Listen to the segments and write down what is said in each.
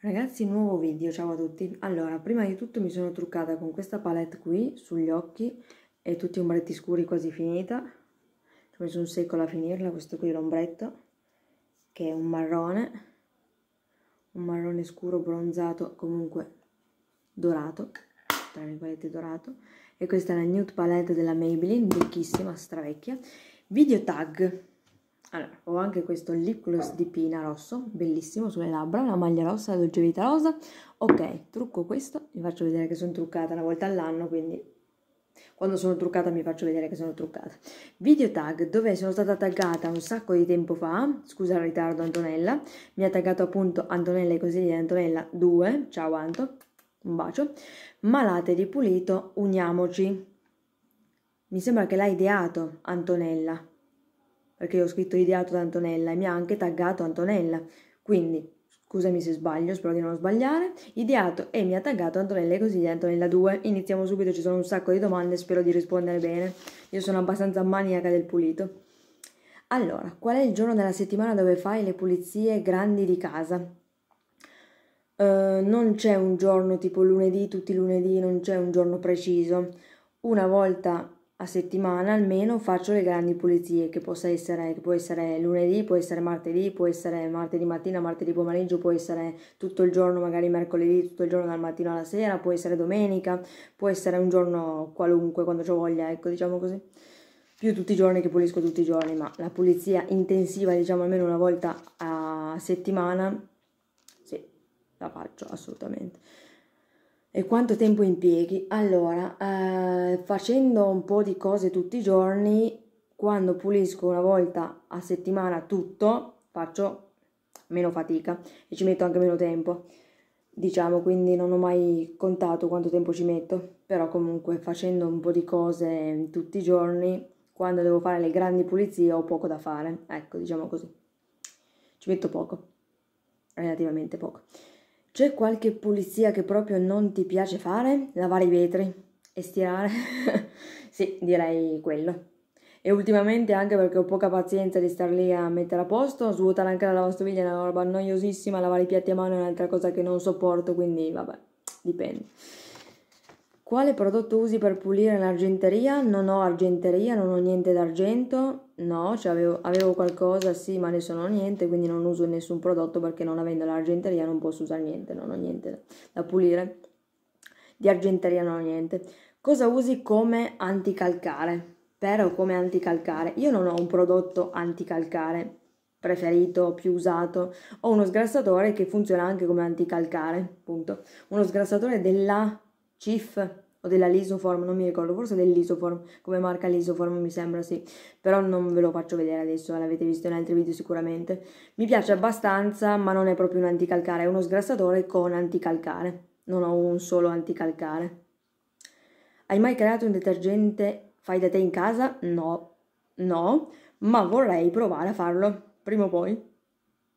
Ragazzi, nuovo video, ciao a tutti. Allora, prima di tutto mi sono truccata con questa palette qui, sugli occhi, e tutti ombretti scuri quasi finita. Ci ho messo un secolo a finirla, questo qui è l'ombretto, che è un marrone, un marrone scuro bronzato, comunque dorato, tra virgolette dorato. E questa è la nude palette della Maybelline, vecchissima, stravecchia. Video tag, allora, ho anche questo lip gloss di pina rosso, bellissimo sulle labbra, una maglia rossa, la dolce vita rosa. Ok, trucco questo, vi faccio vedere che sono truccata una volta all'anno, quindi quando sono truccata mi faccio vedere che sono truccata. Video tag, dove sono stata taggata un sacco di tempo fa, scusa il ritardo Antonella, mi ha taggato appunto Antonella e consigli di Antonella 2, ciao Anto, un bacio. Malate di pulito, uniamoci. Mi sembra che l'ha ideato Antonella perché ho scritto ideato da Antonella e mi ha anche taggato Antonella. Quindi, scusami se sbaglio, spero di non sbagliare, ideato e mi ha taggato Antonella e così di Antonella 2. Iniziamo subito, ci sono un sacco di domande, spero di rispondere bene. Io sono abbastanza maniaca del pulito. Allora, qual è il giorno della settimana dove fai le pulizie grandi di casa? Uh, non c'è un giorno tipo lunedì, tutti i lunedì, non c'è un giorno preciso. Una volta a settimana almeno faccio le grandi pulizie, che, possa essere, che può essere lunedì, può essere martedì, può essere martedì mattina, martedì pomeriggio, può essere tutto il giorno, magari mercoledì, tutto il giorno dal mattino alla sera, può essere domenica, può essere un giorno qualunque, quando ho voglia, ecco, diciamo così. Più tutti i giorni che pulisco tutti i giorni, ma la pulizia intensiva, diciamo almeno una volta a settimana, sì, la faccio assolutamente e quanto tempo impieghi? Allora, eh, facendo un po' di cose tutti i giorni, quando pulisco una volta a settimana tutto, faccio meno fatica e ci metto anche meno tempo. Diciamo, quindi non ho mai contato quanto tempo ci metto, però comunque facendo un po' di cose tutti i giorni, quando devo fare le grandi pulizie ho poco da fare, ecco, diciamo così. Ci metto poco, relativamente poco. C'è qualche pulizia che proprio non ti piace fare? Lavare i vetri e stirare? sì, direi quello. E ultimamente anche perché ho poca pazienza di star lì a mettere a posto, svuotare anche la lavastoviglie è una roba noiosissima, lavare i piatti a mano è un'altra cosa che non sopporto, quindi vabbè, dipende. Quale prodotto usi per pulire l'argenteria? Non ho argenteria, non ho niente d'argento. No, cioè avevo, avevo, qualcosa, sì, ma adesso non ho niente, quindi non uso nessun prodotto perché non avendo l'argenteria non posso usare niente, non ho niente da pulire. Di argenteria non ho niente. Cosa usi come anticalcare? Però come anticalcare? Io non ho un prodotto anticalcare preferito, più usato. Ho uno sgrassatore che funziona anche come anticalcare, appunto. Uno sgrassatore della Cif o della Lisoform, non mi ricordo, forse dell'Isoform, come marca l'Isoform mi sembra, sì, però non ve lo faccio vedere adesso, l'avete visto in altri video sicuramente. Mi piace abbastanza, ma non è proprio un anticalcare, è uno sgrassatore con anticalcare, non ho un solo anticalcare. Hai mai creato un detergente fai da te in casa? No, no, ma vorrei provare a farlo, prima o poi.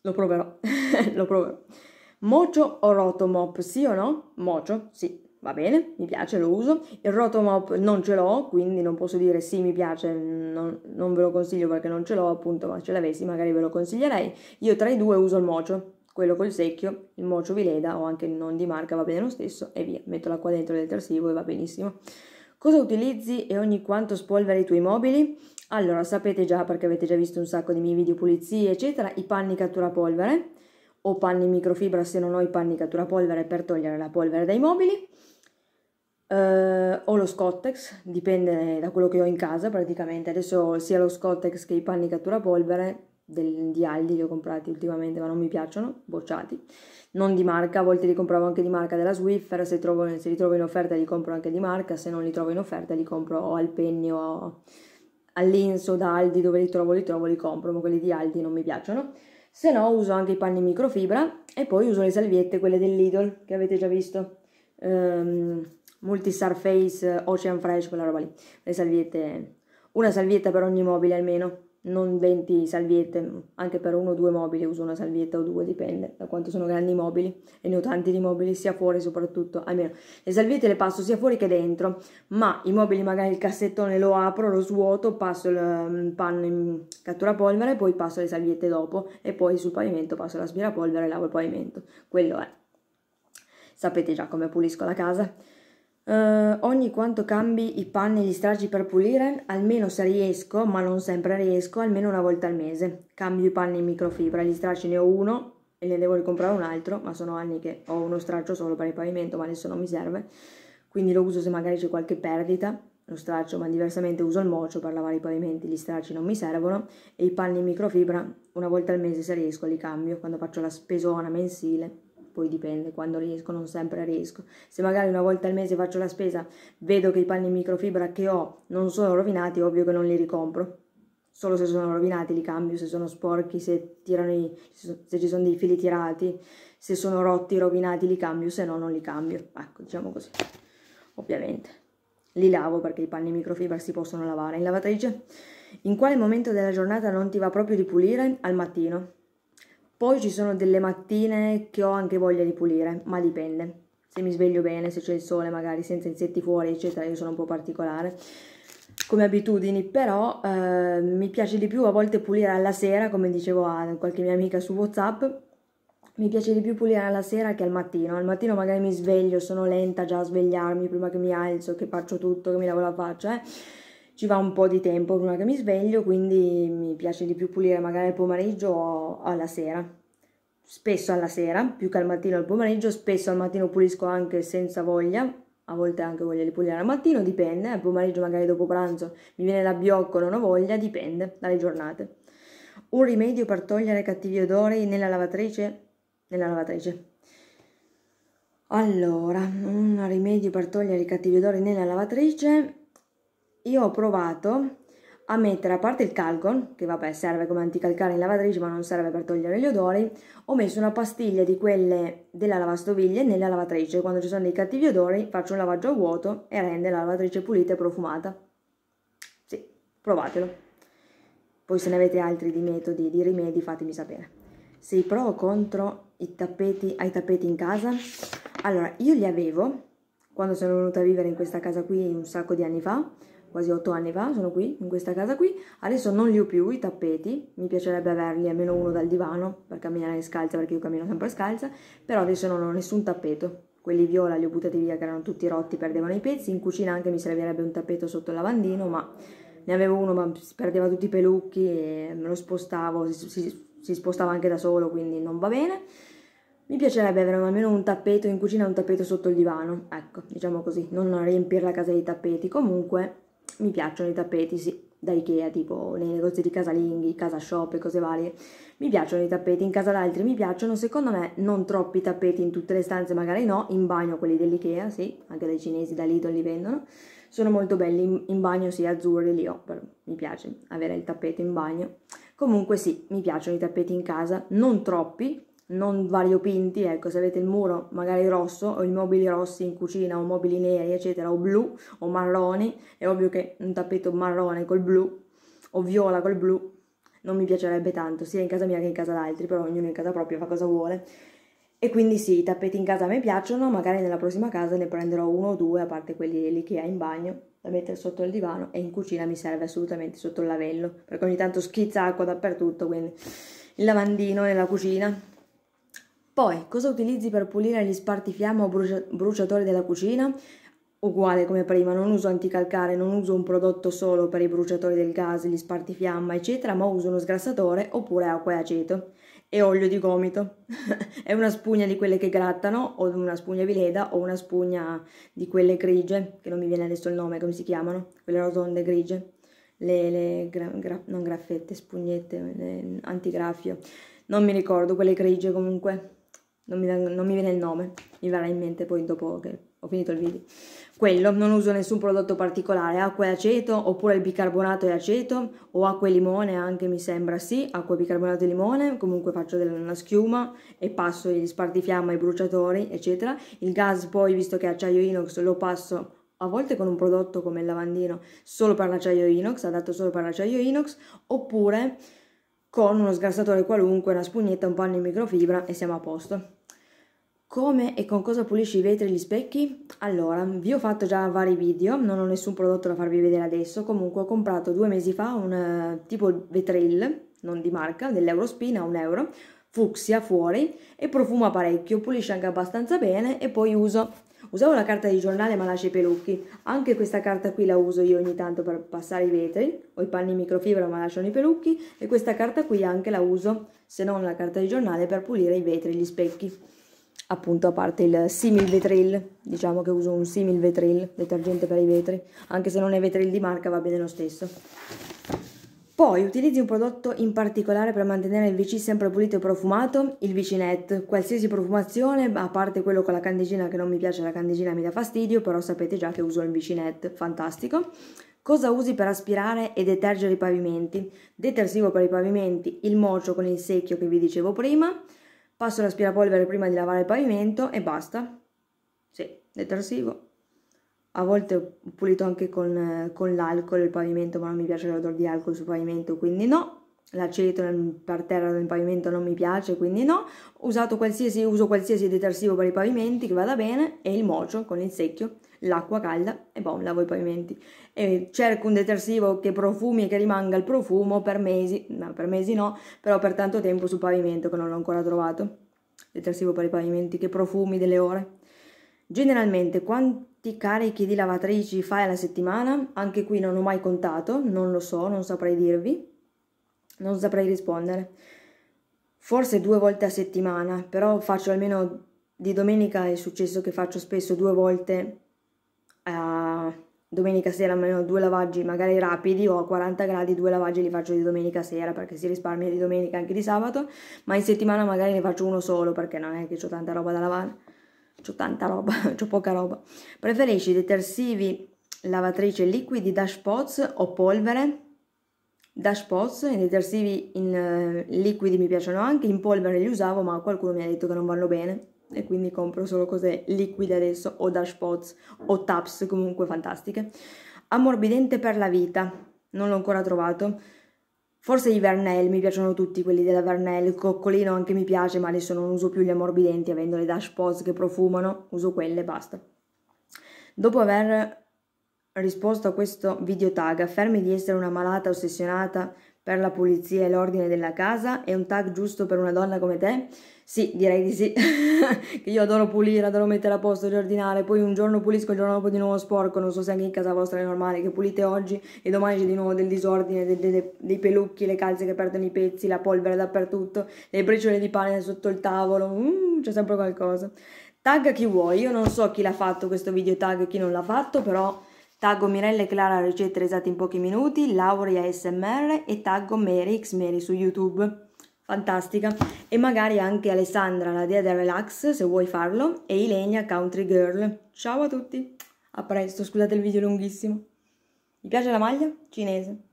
Lo proverò, lo proverò. Mocio o rotomop, sì o no? Mocio, sì, va bene, mi piace, lo uso. Il rotomop non ce l'ho, quindi non posso dire sì, mi piace, non, non ve lo consiglio perché non ce l'ho, appunto, ma ce l'avessi magari ve lo consiglierei. Io tra i due uso il mocio, quello col secchio, il mocio vileda o anche non di marca, va bene lo stesso, e via. Mettola qua dentro il detersivo e va benissimo. Cosa utilizzi e ogni quanto spolveri i tuoi mobili? Allora, sapete già perché avete già visto un sacco di miei video pulizie, eccetera, i panni catturapolvere o panni microfibra se non ho i panni catturapolvere per togliere la polvere dai mobili eh, o lo Scottex, dipende da quello che ho in casa praticamente, adesso sia lo Scottex che i panni catturapolvere del, di Aldi li ho comprati ultimamente ma non mi piacciono, bocciati, non di marca, a volte li compravo anche di marca della Swiffer, se, trovo, se li trovo in offerta li compro anche di marca, se non li trovo in offerta li compro o al Penny o all'Inso da Aldi dove li trovo li trovo li compro, ma quelli di Aldi non mi piacciono, se no uso anche i panni microfibra e poi uso le salviette, quelle dell'Idol che avete già visto. Um, multi surface, eh, ocean fresh, quella roba lì, le salviette, una salvietta per ogni mobile almeno, non 20 salviette, anche per uno o due mobili uso una salvietta o due, dipende da quanto sono grandi i mobili, e ne ho tanti di mobili, sia fuori soprattutto, almeno le salviette le passo sia fuori che dentro, ma i mobili magari il cassettone lo apro, lo svuoto, passo il mm, panno in cattura polvere poi passo le salviette dopo e poi sul pavimento passo l'aspirapolvere e lavo il pavimento, quello è. Sapete già come pulisco la casa? eh, ogni quanto cambi i panni e gli stragi per pulire? Almeno se riesco, ma non sempre riesco, almeno una volta al mese. Cambio i panni in microfibra, gli stracci ne ho uno e ne devo ricomprare un altro, ma sono anni che ho uno straccio solo per il pavimento, ma adesso non mi serve. Quindi lo uso se magari c'è qualche perdita, lo straccio, ma diversamente uso il mocio per lavare i pavimenti, gli stracci non mi servono e i panni in microfibra una volta al mese se riesco li cambio quando faccio la spesona mensile poi dipende, quando riesco, non sempre riesco. Se magari una volta al mese faccio la spesa, vedo che i panni in microfibra che ho non sono rovinati, ovvio che non li ricompro. Solo se sono rovinati li cambio, se sono sporchi, se, i, se ci sono dei fili tirati, se sono rotti, rovinati li cambio, se no non li cambio. Ecco, diciamo così, ovviamente. Li lavo perché i panni in microfibra si possono lavare in lavatrice. In quale momento della giornata non ti va proprio di pulire? Al mattino poi ci sono delle mattine che ho anche voglia di pulire, ma dipende. Se mi sveglio bene, se c'è il sole magari, senza insetti fuori, eccetera, io sono un po' particolare come abitudini, però eh, mi piace di più a volte pulire alla sera, come dicevo a qualche mia amica su WhatsApp, mi piace di più pulire alla sera che al mattino. Al mattino magari mi sveglio, sono lenta già a svegliarmi prima che mi alzo, che faccio tutto, che mi lavo la faccia, eh ci va un po' di tempo prima che mi sveglio, quindi mi piace di più pulire magari al pomeriggio o alla sera. Spesso alla sera, più che al mattino o al pomeriggio, spesso al mattino pulisco anche senza voglia, a volte anche voglia di pulire al mattino, dipende, al pomeriggio magari dopo pranzo mi viene l'abbiocco, non ho voglia, dipende dalle giornate. Un rimedio per togliere cattivi odori nella lavatrice? Nella lavatrice. Allora, un rimedio per togliere i cattivi odori nella lavatrice io ho provato a mettere a parte il calgon, che vabbè serve come anticalcare in lavatrice ma non serve per togliere gli odori, ho messo una pastiglia di quelle della lavastoviglie nella lavatrice, quando ci sono dei cattivi odori faccio un lavaggio a vuoto e rende la lavatrice pulita e profumata. Sì, provatelo. Poi se ne avete altri di metodi, di rimedi, fatemi sapere. Sei pro o contro i tappeti, ai tappeti in casa? Allora, io li avevo quando sono venuta a vivere in questa casa qui un sacco di anni fa, quasi otto anni fa, sono qui, in questa casa qui. Adesso non li ho più i tappeti, mi piacerebbe averli almeno uno dal divano per camminare scalza, perché io cammino sempre scalza, però adesso non ho nessun tappeto. Quelli viola li ho buttati via che erano tutti rotti, perdevano i pezzi. In cucina anche mi servirebbe un tappeto sotto il lavandino, ma ne avevo uno, ma perdeva tutti i pelucchi e me lo spostavo, si, si, si spostava anche da solo, quindi non va bene. Mi piacerebbe avere almeno un tappeto in cucina, un tappeto sotto il divano, ecco, diciamo così, non riempire la casa di tappeti. Comunque, mi piacciono i tappeti, sì, da Ikea, tipo nei negozi di casalinghi, casa shop e cose varie. Mi piacciono i tappeti, in casa d'altri mi piacciono, secondo me non troppi tappeti in tutte le stanze, magari no, in bagno quelli dell'Ikea, sì, anche dai cinesi, da Lidl li vendono. Sono molto belli, in, in bagno sì, azzurri li ho, però mi piace avere il tappeto in bagno. Comunque sì, mi piacciono i tappeti in casa, non troppi, non variopinti, ecco, se avete il muro magari rosso o i mobili rossi in cucina o mobili neri, eccetera, o blu o marroni, è ovvio che un tappeto marrone col blu o viola col blu non mi piacerebbe tanto, sia in casa mia che in casa d'altri, però ognuno in casa propria fa cosa vuole. E quindi sì, i tappeti in casa a me piacciono, magari nella prossima casa ne prenderò uno o due, a parte quelli lì che ha in bagno, da mettere sotto il divano e in cucina mi serve assolutamente sotto il lavello, perché ogni tanto schizza acqua dappertutto, quindi il lavandino nella cucina poi, cosa utilizzi per pulire gli sparti fiamma o bruci- bruciatori della cucina? Uguale come prima, non uso anticalcare, non uso un prodotto solo per i bruciatori del gas, gli sparti fiamma, eccetera, ma uso uno sgrassatore oppure acqua e aceto e olio di gomito. è una spugna di quelle che grattano, o una spugna vileda, o una spugna di quelle grigie, che non mi viene adesso il nome, come si chiamano, quelle rotonde grigie, le, le gra, gra, non graffette, spugnette, le, antigraffio, non mi ricordo, quelle grigie comunque non mi, non mi, viene il nome, mi verrà in mente poi dopo che ho finito il video. Quello, non uso nessun prodotto particolare, acqua e aceto, oppure il bicarbonato e aceto, o acqua e limone anche mi sembra, sì, acqua e bicarbonato e limone, comunque faccio della schiuma e passo gli spartifiamma, i bruciatori, eccetera. Il gas poi, visto che è acciaio inox, lo passo a volte con un prodotto come il lavandino solo per l'acciaio inox, adatto solo per l'acciaio inox, oppure con uno sgrassatore qualunque, una spugnetta, un panno in microfibra e siamo a posto. Come e con cosa pulisci i vetri e gli specchi? Allora, vi ho fatto già vari video, non ho nessun prodotto da farvi vedere adesso, comunque ho comprato due mesi fa un uh, tipo vetril, non di marca, dell'Eurospina, un euro, fucsia fuori e profuma parecchio, pulisce anche abbastanza bene e poi uso. Usavo la carta di giornale ma lascia i pelucchi, anche questa carta qui la uso io ogni tanto per passare i vetri, ho i panni in microfibra ma lasciano i pelucchi e questa carta qui anche la uso, se non la carta di giornale, per pulire i vetri e gli specchi appunto a parte il simil vetril, diciamo che uso un simil vetril, detergente per i vetri, anche se non è vetril di marca va bene lo stesso. Poi utilizzi un prodotto in particolare per mantenere il VC sempre pulito e profumato, il VCNet, qualsiasi profumazione, a parte quello con la candigina che non mi piace, la candigina mi dà fastidio, però sapete già che uso il VCNet, fantastico. Cosa usi per aspirare e detergere i pavimenti? Detersivo per i pavimenti, il mocio con il secchio che vi dicevo prima, Passo l'aspirapolvere prima di lavare il pavimento e basta. Sì, detersivo. A volte ho pulito anche con, con l'alcol il pavimento, ma non mi piace l'odore di alcol sul pavimento, quindi no. L'aceto per terra nel pavimento non mi piace, quindi no. Qualsiasi, uso qualsiasi detersivo per i pavimenti che vada bene e il mocio con il secchio l'acqua calda e poi boh, lavo i pavimenti. E cerco un detersivo che profumi e che rimanga il profumo per mesi, no, per mesi no, però per tanto tempo sul pavimento che non l'ho ancora trovato. Detersivo per i pavimenti che profumi delle ore. Generalmente quanti carichi di lavatrici fai alla settimana? Anche qui non ho mai contato, non lo so, non saprei dirvi, non saprei rispondere. Forse due volte a settimana, però faccio almeno di domenica è successo che faccio spesso due volte a domenica sera almeno due lavaggi magari rapidi o a 40 gradi due lavaggi li faccio di domenica sera perché si risparmia di domenica anche di sabato, ma in settimana magari ne faccio uno solo perché non è che ho tanta roba da lavare, ho tanta roba, ho poca roba. Preferisci detersivi lavatrice liquidi dash pots o polvere? Dash pots, i detersivi in, uh, liquidi mi piacciono anche, in polvere li usavo ma qualcuno mi ha detto che non vanno bene e quindi compro solo cose liquide adesso o Dash Pots o Taps comunque fantastiche. Ammorbidente per la vita, non l'ho ancora trovato. Forse i Vernel, mi piacciono tutti quelli della Vernel, il coccolino anche mi piace, ma adesso non uso più gli ammorbidenti avendo le Dash Pots che profumano, uso quelle e basta. Dopo aver risposto a questo video tag, affermi di essere una malata ossessionata per la pulizia e l'ordine della casa è un tag giusto per una donna come te? Sì, direi di sì. io adoro pulire, adoro mettere a posto, ordinare. poi un giorno pulisco, il giorno dopo di nuovo sporco, non so se anche in casa vostra è normale che pulite oggi e domani c'è di nuovo del disordine, de, de, de, dei pelucchi, le calze che perdono i pezzi, la polvere dappertutto, le briciole di pane sotto il tavolo, mm, c'è sempre qualcosa. Tag chi vuoi, io non so chi l'ha fatto questo video tag e chi non l'ha fatto, però Taggo Mirella e Clara ricette risate in pochi minuti, Laurea SMR e taggo Mary X Mary su YouTube. Fantastica. E magari anche Alessandra, la dea del relax, se vuoi farlo, e Ilenia Country Girl. Ciao a tutti, a presto, scusate il video lunghissimo. Mi piace la maglia? Cinese.